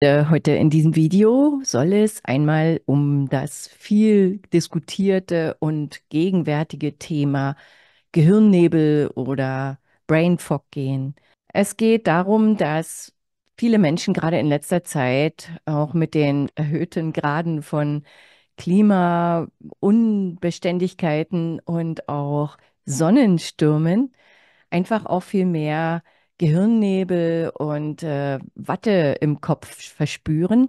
Äh, heute in diesem Video soll es einmal um das viel diskutierte und gegenwärtige Thema Gehirnnebel oder Brain Fog gehen. Es geht darum, dass viele Menschen gerade in letzter Zeit auch mit den erhöhten Graden von Klimaunbeständigkeiten und auch Sonnenstürmen einfach auch viel mehr Gehirnnebel und äh, Watte im Kopf verspüren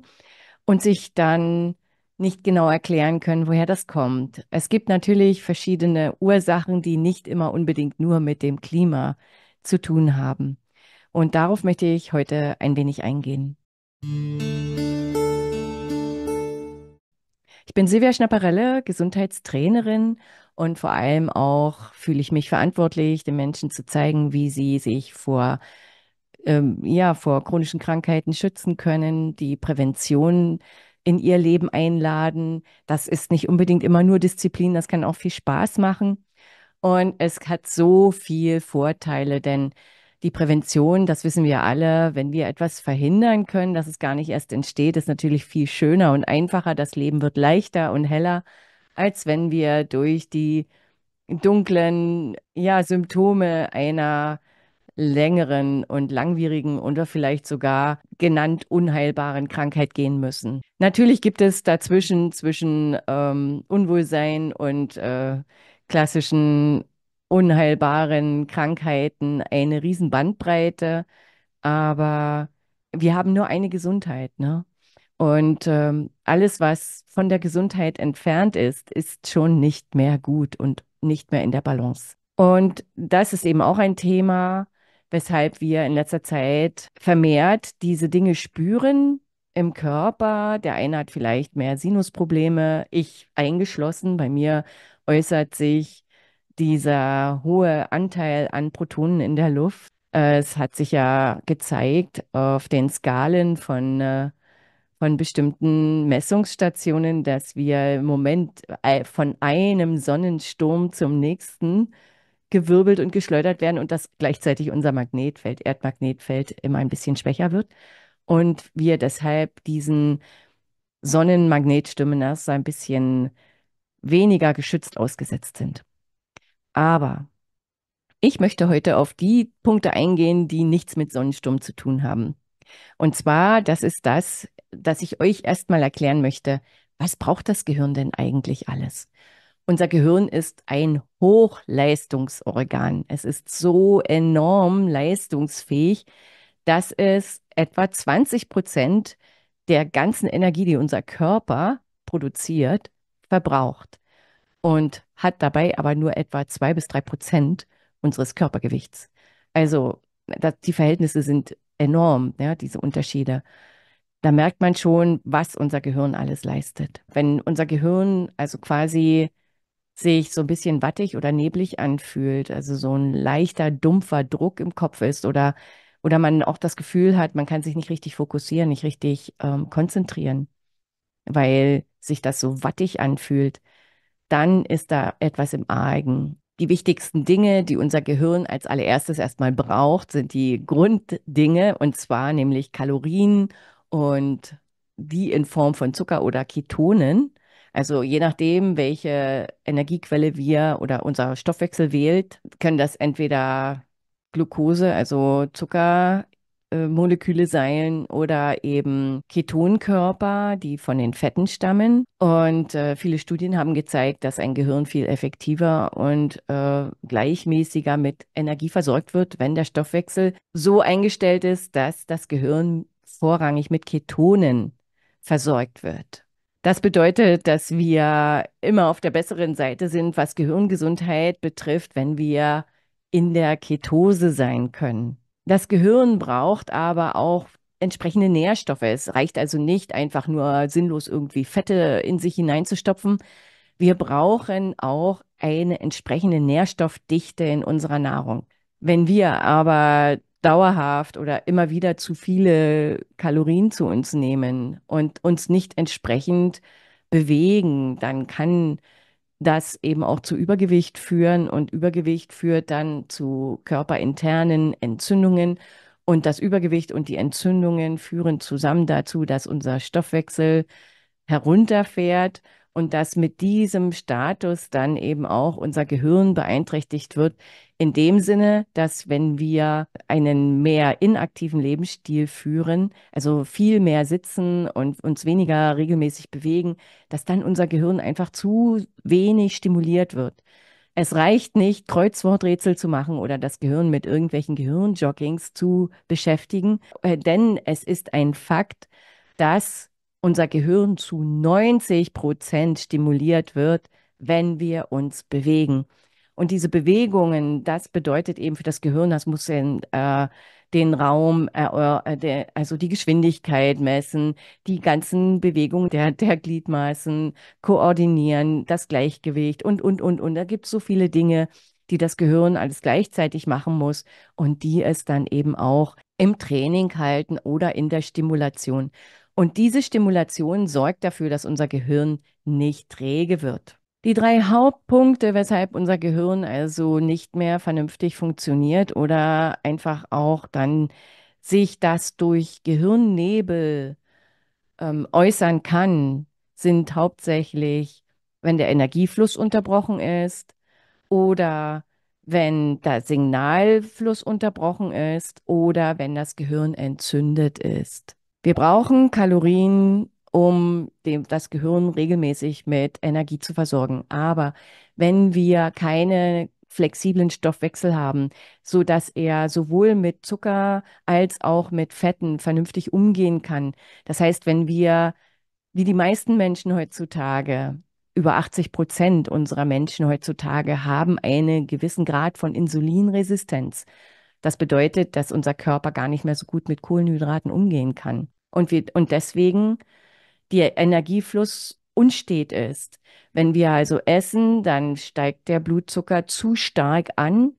und sich dann nicht genau erklären können, woher das kommt. Es gibt natürlich verschiedene Ursachen, die nicht immer unbedingt nur mit dem Klima zu tun haben. Und darauf möchte ich heute ein wenig eingehen. Ich bin Silvia Schnapperelle, Gesundheitstrainerin und vor allem auch fühle ich mich verantwortlich, den Menschen zu zeigen, wie sie sich vor, ähm, ja, vor chronischen Krankheiten schützen können, die Prävention in ihr Leben einladen. Das ist nicht unbedingt immer nur Disziplin, das kann auch viel Spaß machen. Und es hat so viel Vorteile, denn die Prävention, das wissen wir alle, wenn wir etwas verhindern können, dass es gar nicht erst entsteht, ist natürlich viel schöner und einfacher. Das Leben wird leichter und heller als wenn wir durch die dunklen ja, Symptome einer längeren und langwierigen oder vielleicht sogar genannt unheilbaren Krankheit gehen müssen. Natürlich gibt es dazwischen zwischen ähm, Unwohlsein und äh, klassischen unheilbaren Krankheiten eine riesen Bandbreite, aber wir haben nur eine Gesundheit, ne? Und ähm, alles, was von der Gesundheit entfernt ist, ist schon nicht mehr gut und nicht mehr in der Balance. Und das ist eben auch ein Thema, weshalb wir in letzter Zeit vermehrt diese Dinge spüren im Körper. Der eine hat vielleicht mehr Sinusprobleme, ich eingeschlossen. Bei mir äußert sich dieser hohe Anteil an Protonen in der Luft. Äh, es hat sich ja gezeigt auf den Skalen von äh, von bestimmten Messungsstationen, dass wir im Moment äh, von einem Sonnensturm zum nächsten gewirbelt und geschleudert werden und dass gleichzeitig unser Magnetfeld, Erdmagnetfeld immer ein bisschen schwächer wird und wir deshalb diesen Sonnenmagnetstürmen nach ein bisschen weniger geschützt ausgesetzt sind. Aber ich möchte heute auf die Punkte eingehen, die nichts mit Sonnensturm zu tun haben. Und zwar, das ist das, dass ich euch erstmal erklären möchte, was braucht das Gehirn denn eigentlich alles? Unser Gehirn ist ein Hochleistungsorgan. Es ist so enorm leistungsfähig, dass es etwa 20 Prozent der ganzen Energie, die unser Körper produziert, verbraucht und hat dabei aber nur etwa zwei bis drei Prozent unseres Körpergewichts. Also das, die Verhältnisse sind enorm, ja, diese Unterschiede da merkt man schon, was unser Gehirn alles leistet. Wenn unser Gehirn also quasi sich so ein bisschen wattig oder neblig anfühlt, also so ein leichter, dumpfer Druck im Kopf ist oder, oder man auch das Gefühl hat, man kann sich nicht richtig fokussieren, nicht richtig ähm, konzentrieren, weil sich das so wattig anfühlt, dann ist da etwas im Argen. Die wichtigsten Dinge, die unser Gehirn als allererstes erstmal braucht, sind die Grunddinge, und zwar nämlich Kalorien und die in Form von Zucker oder Ketonen, also je nachdem, welche Energiequelle wir oder unser Stoffwechsel wählt, können das entweder Glucose, also Zuckermoleküle Moleküle sein oder eben Ketonkörper, die von den Fetten stammen. Und äh, viele Studien haben gezeigt, dass ein Gehirn viel effektiver und äh, gleichmäßiger mit Energie versorgt wird, wenn der Stoffwechsel so eingestellt ist, dass das Gehirn vorrangig mit Ketonen versorgt wird. Das bedeutet, dass wir immer auf der besseren Seite sind, was Gehirngesundheit betrifft, wenn wir in der Ketose sein können. Das Gehirn braucht aber auch entsprechende Nährstoffe. Es reicht also nicht einfach nur sinnlos irgendwie Fette in sich hineinzustopfen. Wir brauchen auch eine entsprechende Nährstoffdichte in unserer Nahrung. Wenn wir aber dauerhaft oder immer wieder zu viele Kalorien zu uns nehmen und uns nicht entsprechend bewegen, dann kann das eben auch zu Übergewicht führen und Übergewicht führt dann zu körperinternen Entzündungen und das Übergewicht und die Entzündungen führen zusammen dazu, dass unser Stoffwechsel herunterfährt und dass mit diesem Status dann eben auch unser Gehirn beeinträchtigt wird. In dem Sinne, dass wenn wir einen mehr inaktiven Lebensstil führen, also viel mehr sitzen und uns weniger regelmäßig bewegen, dass dann unser Gehirn einfach zu wenig stimuliert wird. Es reicht nicht, Kreuzworträtsel zu machen oder das Gehirn mit irgendwelchen Gehirnjoggings zu beschäftigen, äh, denn es ist ein Fakt, dass unser Gehirn zu 90 Prozent stimuliert wird, wenn wir uns bewegen. Und diese Bewegungen, das bedeutet eben für das Gehirn, das muss in, äh, den Raum, äh, äh, der, also die Geschwindigkeit messen, die ganzen Bewegungen der, der Gliedmaßen koordinieren, das Gleichgewicht und, und, und, und. Da gibt es so viele Dinge, die das Gehirn alles gleichzeitig machen muss und die es dann eben auch im Training halten oder in der Stimulation. Und diese Stimulation sorgt dafür, dass unser Gehirn nicht träge wird. Die drei Hauptpunkte, weshalb unser Gehirn also nicht mehr vernünftig funktioniert oder einfach auch dann sich das durch Gehirnnebel ähm, äußern kann, sind hauptsächlich, wenn der Energiefluss unterbrochen ist oder wenn der Signalfluss unterbrochen ist oder wenn das Gehirn entzündet ist. Wir brauchen Kalorien, um dem, das Gehirn regelmäßig mit Energie zu versorgen. Aber wenn wir keine flexiblen Stoffwechsel haben, so dass er sowohl mit Zucker als auch mit Fetten vernünftig umgehen kann. Das heißt, wenn wir, wie die meisten Menschen heutzutage, über 80 Prozent unserer Menschen heutzutage haben einen gewissen Grad von Insulinresistenz. Das bedeutet, dass unser Körper gar nicht mehr so gut mit Kohlenhydraten umgehen kann. Und, wir, und deswegen der Energiefluss unstet ist. Wenn wir also essen, dann steigt der Blutzucker zu stark an,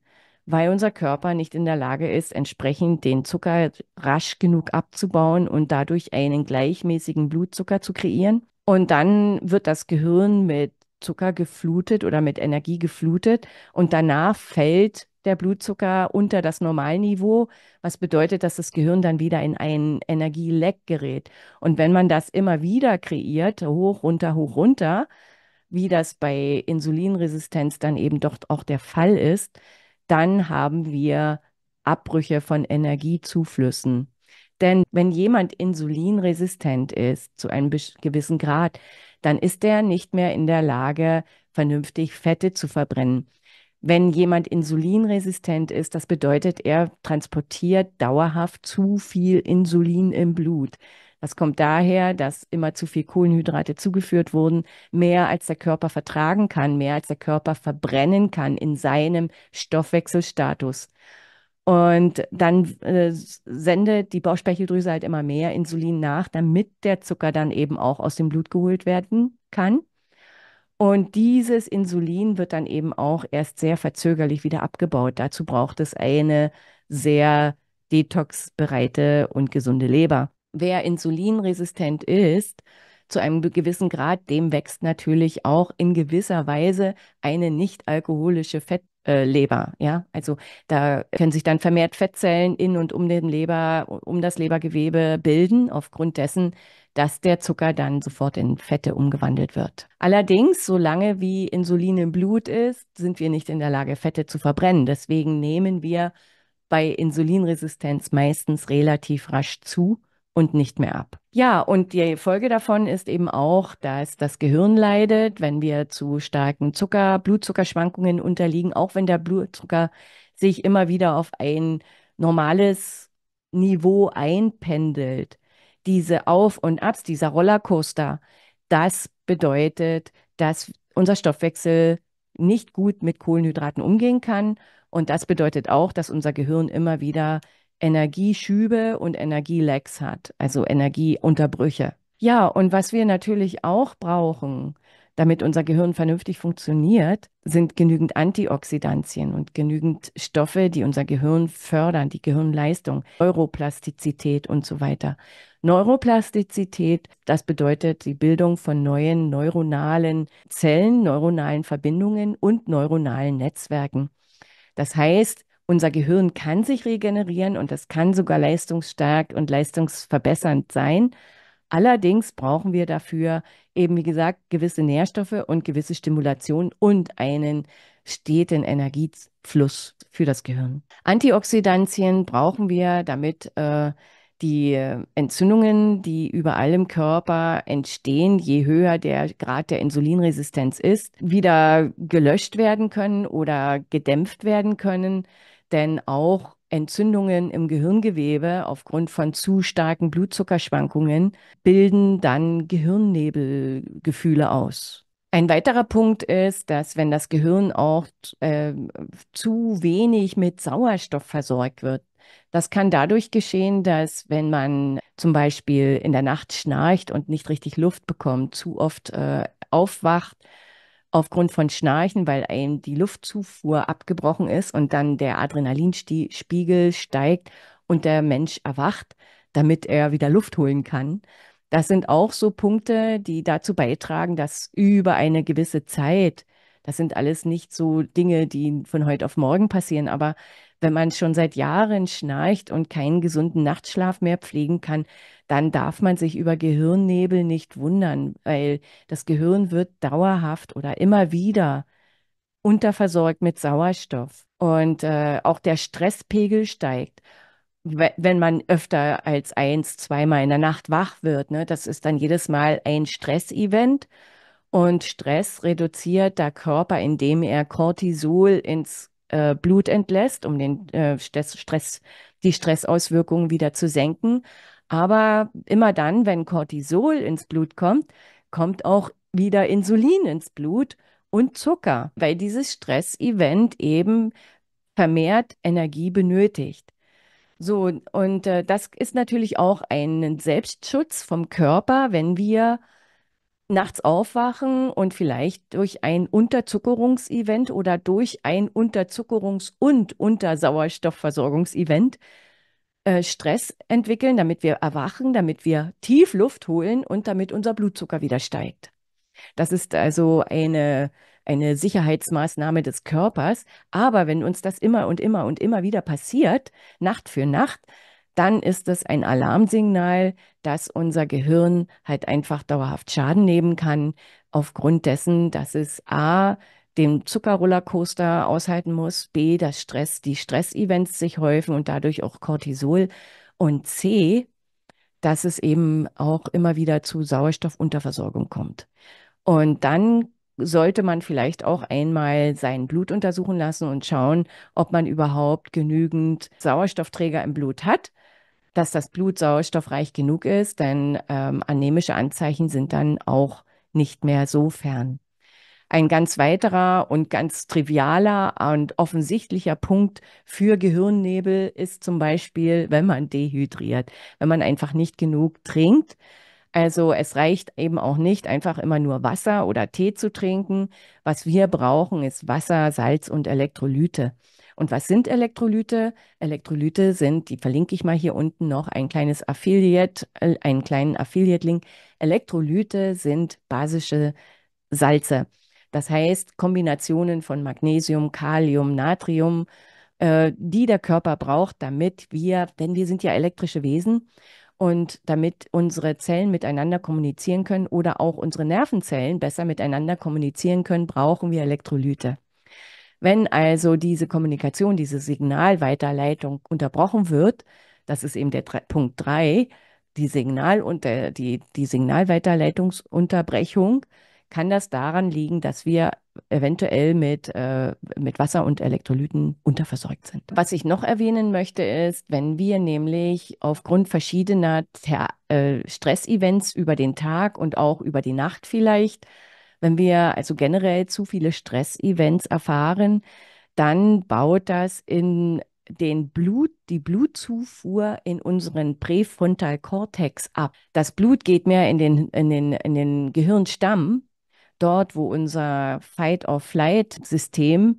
weil unser Körper nicht in der Lage ist, entsprechend den Zucker rasch genug abzubauen und dadurch einen gleichmäßigen Blutzucker zu kreieren. Und dann wird das Gehirn mit Zucker geflutet oder mit Energie geflutet und danach fällt der Blutzucker unter das Normalniveau, was bedeutet, dass das Gehirn dann wieder in ein Energieleck gerät. Und wenn man das immer wieder kreiert, hoch, runter, hoch, runter, wie das bei Insulinresistenz dann eben doch auch der Fall ist, dann haben wir Abbrüche von Energiezuflüssen. Denn wenn jemand insulinresistent ist zu einem gewissen Grad, dann ist er nicht mehr in der Lage, vernünftig Fette zu verbrennen. Wenn jemand insulinresistent ist, das bedeutet, er transportiert dauerhaft zu viel Insulin im Blut. Das kommt daher, dass immer zu viel Kohlenhydrate zugeführt wurden, mehr als der Körper vertragen kann, mehr als der Körper verbrennen kann in seinem Stoffwechselstatus. Und dann äh, sendet die Bauchspeicheldrüse halt immer mehr Insulin nach, damit der Zucker dann eben auch aus dem Blut geholt werden kann. Und dieses Insulin wird dann eben auch erst sehr verzögerlich wieder abgebaut. Dazu braucht es eine sehr detoxbereite und gesunde Leber. Wer insulinresistent ist, zu einem gewissen Grad, dem wächst natürlich auch in gewisser Weise eine nicht alkoholische Fettleber. Äh, ja, also da können sich dann vermehrt Fettzellen in und um den Leber, um das Lebergewebe bilden, aufgrund dessen, dass der Zucker dann sofort in Fette umgewandelt wird. Allerdings, solange wie Insulin im Blut ist, sind wir nicht in der Lage, Fette zu verbrennen. Deswegen nehmen wir bei Insulinresistenz meistens relativ rasch zu und nicht mehr ab. Ja, und die Folge davon ist eben auch, dass das Gehirn leidet, wenn wir zu starken Zucker, Blutzuckerschwankungen unterliegen, auch wenn der Blutzucker sich immer wieder auf ein normales Niveau einpendelt diese Auf- und Abs, dieser Rollercoaster, das bedeutet, dass unser Stoffwechsel nicht gut mit Kohlenhydraten umgehen kann. Und das bedeutet auch, dass unser Gehirn immer wieder Energieschübe und Energielecks hat, also Energieunterbrüche. Ja, und was wir natürlich auch brauchen, damit unser Gehirn vernünftig funktioniert, sind genügend Antioxidantien und genügend Stoffe, die unser Gehirn fördern, die Gehirnleistung, Neuroplastizität und so weiter. Neuroplastizität, das bedeutet die Bildung von neuen neuronalen Zellen, neuronalen Verbindungen und neuronalen Netzwerken. Das heißt, unser Gehirn kann sich regenerieren und das kann sogar leistungsstark und leistungsverbessernd sein. Allerdings brauchen wir dafür eben, wie gesagt, gewisse Nährstoffe und gewisse Stimulation und einen steten Energiefluss für das Gehirn. Antioxidantien brauchen wir, damit äh, die Entzündungen, die überall im Körper entstehen, je höher der Grad der Insulinresistenz ist, wieder gelöscht werden können oder gedämpft werden können. Denn auch Entzündungen im Gehirngewebe aufgrund von zu starken Blutzuckerschwankungen bilden dann Gehirnnebelgefühle aus. Ein weiterer Punkt ist, dass wenn das Gehirn auch äh, zu wenig mit Sauerstoff versorgt wird, das kann dadurch geschehen, dass wenn man zum Beispiel in der Nacht schnarcht und nicht richtig Luft bekommt, zu oft äh, aufwacht aufgrund von Schnarchen, weil einem die Luftzufuhr abgebrochen ist und dann der Adrenalinspiegel steigt und der Mensch erwacht, damit er wieder Luft holen kann. Das sind auch so Punkte, die dazu beitragen, dass über eine gewisse Zeit, das sind alles nicht so Dinge, die von heute auf morgen passieren, aber wenn man schon seit Jahren schnarcht und keinen gesunden Nachtschlaf mehr pflegen kann, dann darf man sich über Gehirnnebel nicht wundern, weil das Gehirn wird dauerhaft oder immer wieder unterversorgt mit Sauerstoff. Und äh, auch der Stresspegel steigt wenn man öfter als eins, zweimal in der Nacht wach wird. Ne? Das ist dann jedes Mal ein Stressevent. Und Stress reduziert der Körper, indem er Cortisol ins äh, Blut entlässt, um den äh, Stress, die Stressauswirkungen wieder zu senken. Aber immer dann, wenn Cortisol ins Blut kommt, kommt auch wieder Insulin ins Blut und Zucker, weil dieses Stressevent eben vermehrt Energie benötigt. So, und äh, das ist natürlich auch ein Selbstschutz vom Körper, wenn wir nachts aufwachen und vielleicht durch ein Unterzuckerungsevent oder durch ein Unterzuckerungs- und Untersauerstoffversorgungsevent äh, Stress entwickeln, damit wir erwachen, damit wir tief Luft holen und damit unser Blutzucker wieder steigt. Das ist also eine, eine Sicherheitsmaßnahme des Körpers. Aber wenn uns das immer und immer und immer wieder passiert, Nacht für Nacht, dann ist es ein Alarmsignal, dass unser Gehirn halt einfach dauerhaft Schaden nehmen kann, aufgrund dessen, dass es A, den Zuckerrollercoaster aushalten muss, B, dass Stress, die Stressevents sich häufen und dadurch auch Cortisol und C, dass es eben auch immer wieder zu Sauerstoffunterversorgung kommt. Und dann sollte man vielleicht auch einmal sein Blut untersuchen lassen und schauen, ob man überhaupt genügend Sauerstoffträger im Blut hat dass das Blut sauerstoffreich genug ist, denn ähm, anämische Anzeichen sind dann auch nicht mehr so fern. Ein ganz weiterer und ganz trivialer und offensichtlicher Punkt für Gehirnnebel ist zum Beispiel, wenn man dehydriert, wenn man einfach nicht genug trinkt. Also es reicht eben auch nicht, einfach immer nur Wasser oder Tee zu trinken. Was wir brauchen, ist Wasser, Salz und Elektrolyte. Und was sind Elektrolyte? Elektrolyte sind, die verlinke ich mal hier unten noch, ein kleines Affiliate, äh, einen kleinen Affiliate-Link. Elektrolyte sind basische Salze. Das heißt Kombinationen von Magnesium, Kalium, Natrium, äh, die der Körper braucht, damit wir, denn wir sind ja elektrische Wesen und damit unsere Zellen miteinander kommunizieren können oder auch unsere Nervenzellen besser miteinander kommunizieren können, brauchen wir Elektrolyte. Wenn also diese Kommunikation, diese Signalweiterleitung unterbrochen wird, das ist eben der Punkt 3, die Signal äh, die, die Signalweiterleitungsunterbrechung, kann das daran liegen, dass wir eventuell mit, äh, mit Wasser und Elektrolyten unterversorgt sind. Was ich noch erwähnen möchte, ist, wenn wir nämlich aufgrund verschiedener Ter äh, Stressevents über den Tag und auch über die Nacht vielleicht wenn wir also generell zu viele Stressevents erfahren, dann baut das in den Blut, die Blutzufuhr in unseren Präfrontalkortex ab. Das Blut geht mehr in den, in den, in den Gehirnstamm, dort, wo unser Fight-or-Flight-System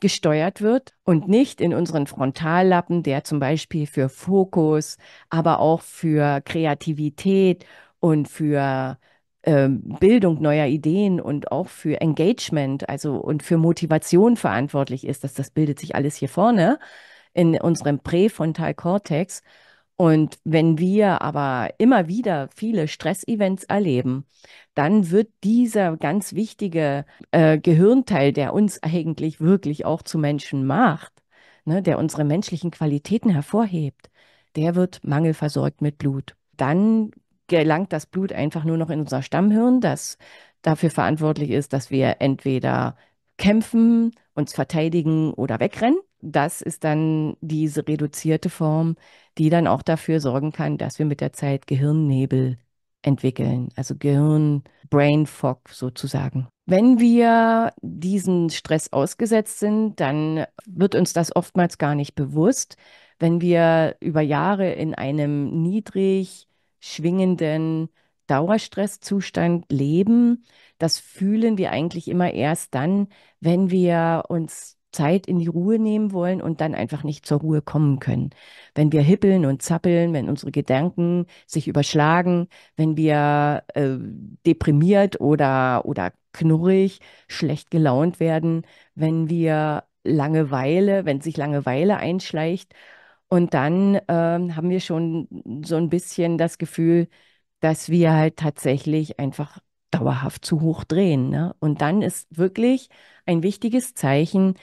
gesteuert wird und nicht in unseren Frontallappen, der zum Beispiel für Fokus, aber auch für Kreativität und für ähm, Bildung neuer Ideen und auch für Engagement, also und für Motivation verantwortlich ist. Dass das bildet sich alles hier vorne in unserem Präfrontalkortex. Und wenn wir aber immer wieder viele Stressevents erleben, dann wird dieser ganz wichtige äh, Gehirnteil, der uns eigentlich wirklich auch zu Menschen macht, ne, der unsere menschlichen Qualitäten hervorhebt, der wird mangelversorgt mit Blut. Dann gelangt das Blut einfach nur noch in unser Stammhirn, das dafür verantwortlich ist, dass wir entweder kämpfen, uns verteidigen oder wegrennen. Das ist dann diese reduzierte Form, die dann auch dafür sorgen kann, dass wir mit der Zeit Gehirnnebel entwickeln, also Gehirn Brain Fog sozusagen. Wenn wir diesen Stress ausgesetzt sind, dann wird uns das oftmals gar nicht bewusst. Wenn wir über Jahre in einem niedrig schwingenden Dauerstresszustand leben. Das fühlen wir eigentlich immer erst dann, wenn wir uns Zeit in die Ruhe nehmen wollen und dann einfach nicht zur Ruhe kommen können. Wenn wir hippeln und zappeln, wenn unsere Gedanken sich überschlagen, wenn wir äh, deprimiert oder, oder knurrig, schlecht gelaunt werden, wenn wir Langeweile, wenn sich Langeweile einschleicht und dann ähm, haben wir schon so ein bisschen das Gefühl, dass wir halt tatsächlich einfach dauerhaft zu hoch drehen. Ne? Und dann ist wirklich ein wichtiges Zeichen,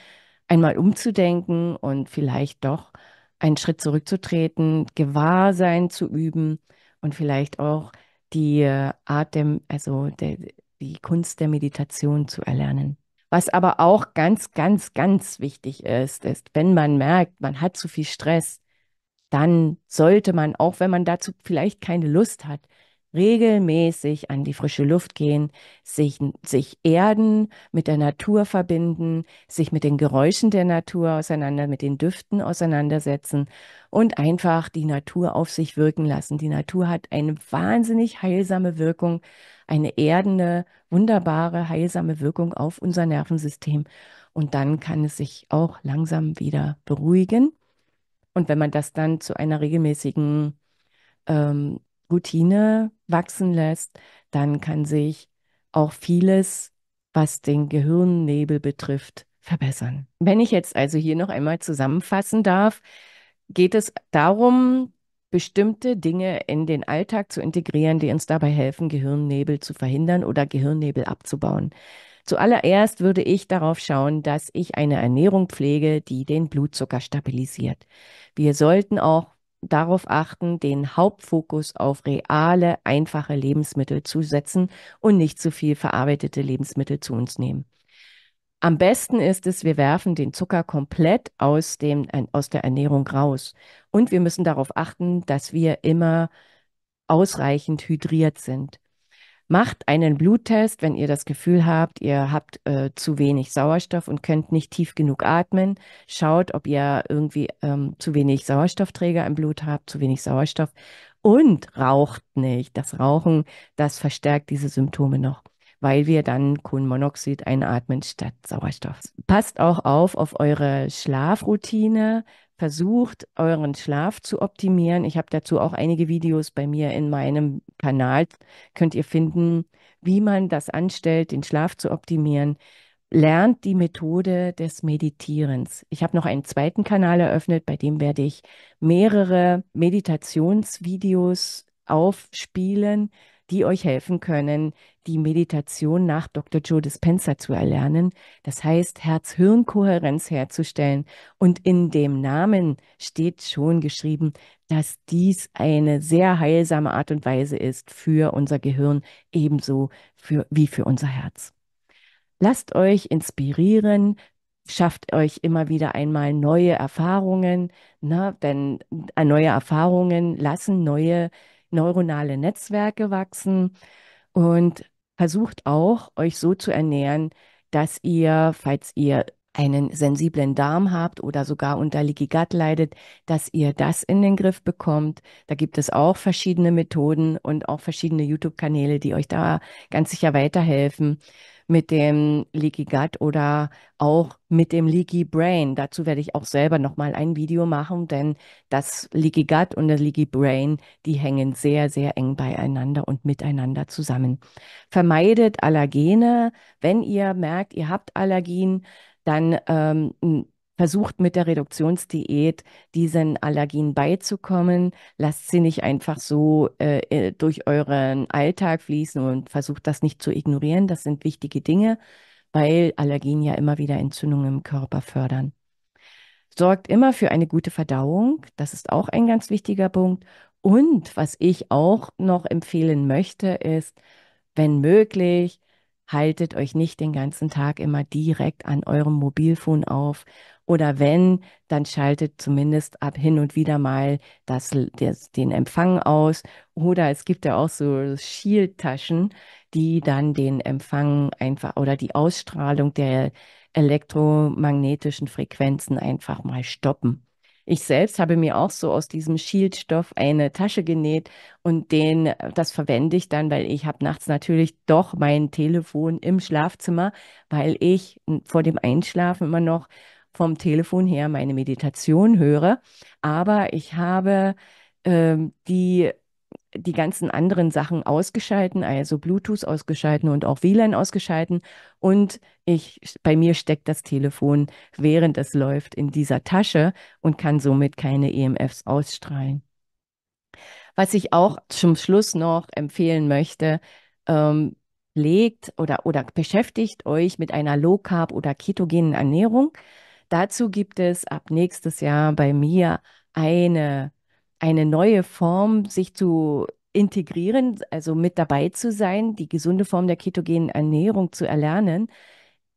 einmal umzudenken und vielleicht doch einen Schritt zurückzutreten, Gewahrsein zu üben und vielleicht auch die äh, Art der, also der, die Kunst der Meditation zu erlernen. Was aber auch ganz, ganz, ganz wichtig ist, ist, wenn man merkt, man hat zu viel Stress, dann sollte man, auch wenn man dazu vielleicht keine Lust hat, regelmäßig an die frische Luft gehen, sich, sich erden, mit der Natur verbinden, sich mit den Geräuschen der Natur auseinander, mit den Düften auseinandersetzen und einfach die Natur auf sich wirken lassen. Die Natur hat eine wahnsinnig heilsame Wirkung, eine erdende, wunderbare, heilsame Wirkung auf unser Nervensystem. Und dann kann es sich auch langsam wieder beruhigen. Und wenn man das dann zu einer regelmäßigen ähm, Routine wachsen lässt, dann kann sich auch vieles, was den Gehirnnebel betrifft, verbessern. Wenn ich jetzt also hier noch einmal zusammenfassen darf, geht es darum, bestimmte Dinge in den Alltag zu integrieren, die uns dabei helfen, Gehirnnebel zu verhindern oder Gehirnnebel abzubauen. Zuallererst würde ich darauf schauen, dass ich eine Ernährung pflege, die den Blutzucker stabilisiert. Wir sollten auch darauf achten, den Hauptfokus auf reale, einfache Lebensmittel zu setzen und nicht zu viel verarbeitete Lebensmittel zu uns nehmen. Am besten ist es, wir werfen den Zucker komplett aus, dem, aus der Ernährung raus. Und wir müssen darauf achten, dass wir immer ausreichend hydriert sind. Macht einen Bluttest, wenn ihr das Gefühl habt, ihr habt äh, zu wenig Sauerstoff und könnt nicht tief genug atmen. Schaut, ob ihr irgendwie ähm, zu wenig Sauerstoffträger im Blut habt, zu wenig Sauerstoff und raucht nicht. Das Rauchen, das verstärkt diese Symptome noch weil wir dann Kohlenmonoxid einatmen statt Sauerstoff. Passt auch auf auf eure Schlafroutine, versucht, euren Schlaf zu optimieren. Ich habe dazu auch einige Videos bei mir in meinem Kanal. Könnt ihr finden, wie man das anstellt, den Schlaf zu optimieren. Lernt die Methode des Meditierens. Ich habe noch einen zweiten Kanal eröffnet, bei dem werde ich mehrere Meditationsvideos aufspielen, die euch helfen können, die Meditation nach Dr. Joe Dispenza zu erlernen. Das heißt, Herz-Hirn-Kohärenz herzustellen. Und in dem Namen steht schon geschrieben, dass dies eine sehr heilsame Art und Weise ist für unser Gehirn, ebenso für, wie für unser Herz. Lasst euch inspirieren, schafft euch immer wieder einmal neue Erfahrungen, na, denn äh, neue Erfahrungen lassen neue neuronale Netzwerke wachsen. Und versucht auch, euch so zu ernähren, dass ihr, falls ihr einen sensiblen Darm habt oder sogar unter Leaky Gut leidet, dass ihr das in den Griff bekommt. Da gibt es auch verschiedene Methoden und auch verschiedene YouTube-Kanäle, die euch da ganz sicher weiterhelfen mit dem Leaky Gut oder auch mit dem Leaky Brain. Dazu werde ich auch selber nochmal ein Video machen, denn das Leaky Gut und das Leaky Brain, die hängen sehr, sehr eng beieinander und miteinander zusammen. Vermeidet Allergene. Wenn ihr merkt, ihr habt Allergien, dann ähm, versucht mit der Reduktionsdiät diesen Allergien beizukommen. Lasst sie nicht einfach so äh, äh, durch euren Alltag fließen und versucht das nicht zu ignorieren. Das sind wichtige Dinge, weil Allergien ja immer wieder Entzündungen im Körper fördern. Sorgt immer für eine gute Verdauung. Das ist auch ein ganz wichtiger Punkt. Und was ich auch noch empfehlen möchte, ist, wenn möglich, haltet euch nicht den ganzen Tag immer direkt an eurem Mobilfon auf, oder wenn, dann schaltet zumindest ab hin und wieder mal das, das den Empfang aus. Oder es gibt ja auch so Shield-Taschen, die dann den Empfang einfach oder die Ausstrahlung der elektromagnetischen Frequenzen einfach mal stoppen. Ich selbst habe mir auch so aus diesem Shield-Stoff eine Tasche genäht und den, das verwende ich dann, weil ich habe nachts natürlich doch mein Telefon im Schlafzimmer, weil ich vor dem Einschlafen immer noch vom Telefon her meine Meditation höre. Aber ich habe ähm, die, die ganzen anderen Sachen ausgeschalten, also Bluetooth ausgeschalten und auch WLAN ausgeschalten. Und ich, bei mir steckt das Telefon, während es läuft, in dieser Tasche und kann somit keine EMFs ausstrahlen. Was ich auch zum Schluss noch empfehlen möchte, ähm, legt oder, oder beschäftigt euch mit einer Low Carb oder ketogenen Ernährung. Dazu gibt es ab nächstes Jahr bei mir eine, eine neue Form, sich zu integrieren, also mit dabei zu sein, die gesunde Form der ketogenen Ernährung zu erlernen.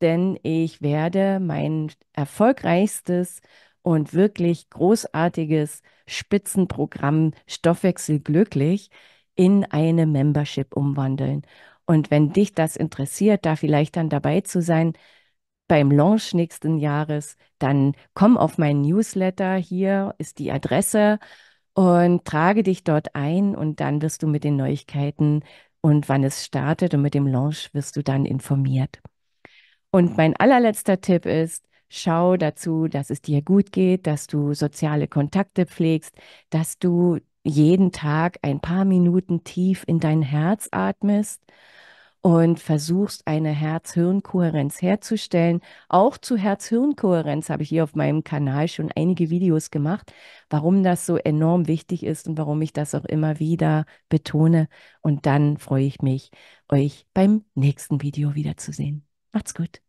Denn ich werde mein erfolgreichstes und wirklich großartiges Spitzenprogramm Stoffwechsel glücklich in eine Membership umwandeln. Und wenn dich das interessiert, da vielleicht dann dabei zu sein, beim Launch nächsten Jahres, dann komm auf meinen Newsletter. Hier ist die Adresse und trage dich dort ein und dann wirst du mit den Neuigkeiten und wann es startet und mit dem Launch wirst du dann informiert. Und mein allerletzter Tipp ist, schau dazu, dass es dir gut geht, dass du soziale Kontakte pflegst, dass du jeden Tag ein paar Minuten tief in dein Herz atmest und versuchst eine Herz-Hirn-Kohärenz herzustellen. Auch zu Herz-Hirn-Kohärenz habe ich hier auf meinem Kanal schon einige Videos gemacht, warum das so enorm wichtig ist und warum ich das auch immer wieder betone. Und dann freue ich mich, euch beim nächsten Video wiederzusehen. Macht's gut.